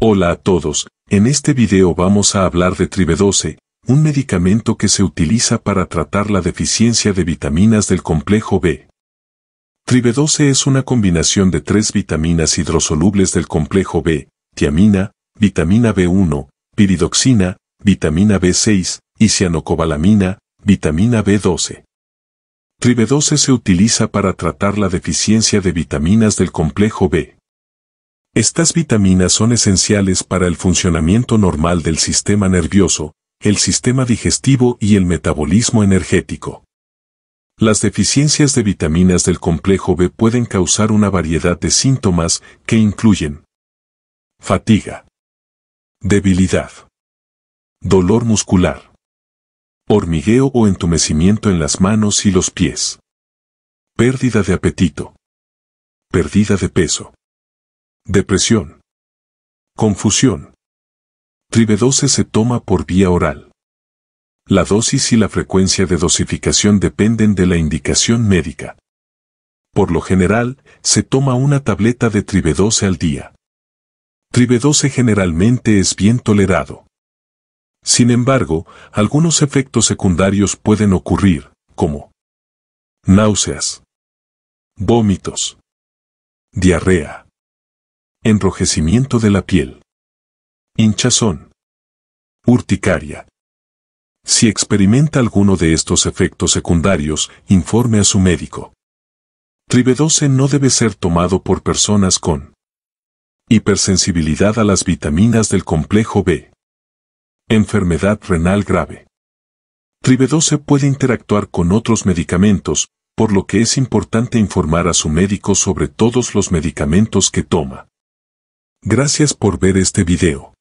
Hola a todos, en este video vamos a hablar de Trivedose, un medicamento que se utiliza para tratar la deficiencia de vitaminas del complejo B. Trivedose es una combinación de tres vitaminas hidrosolubles del complejo B, tiamina, vitamina B1, piridoxina, vitamina B6 y cianocobalamina, vitamina B12. Trivedose se utiliza para tratar la deficiencia de vitaminas del complejo B. Estas vitaminas son esenciales para el funcionamiento normal del sistema nervioso, el sistema digestivo y el metabolismo energético. Las deficiencias de vitaminas del complejo B pueden causar una variedad de síntomas que incluyen fatiga, debilidad, dolor muscular, hormigueo o entumecimiento en las manos y los pies, pérdida de apetito, pérdida de peso, Depresión. Confusión. Trivedose se toma por vía oral. La dosis y la frecuencia de dosificación dependen de la indicación médica. Por lo general, se toma una tableta de trivedose al día. Trivedose generalmente es bien tolerado. Sin embargo, algunos efectos secundarios pueden ocurrir, como náuseas, vómitos, diarrea, enrojecimiento de la piel, hinchazón, urticaria. Si experimenta alguno de estos efectos secundarios, informe a su médico. Trivedose no debe ser tomado por personas con hipersensibilidad a las vitaminas del complejo B. Enfermedad renal grave. Trivedose puede interactuar con otros medicamentos, por lo que es importante informar a su médico sobre todos los medicamentos que toma. Gracias por ver este video.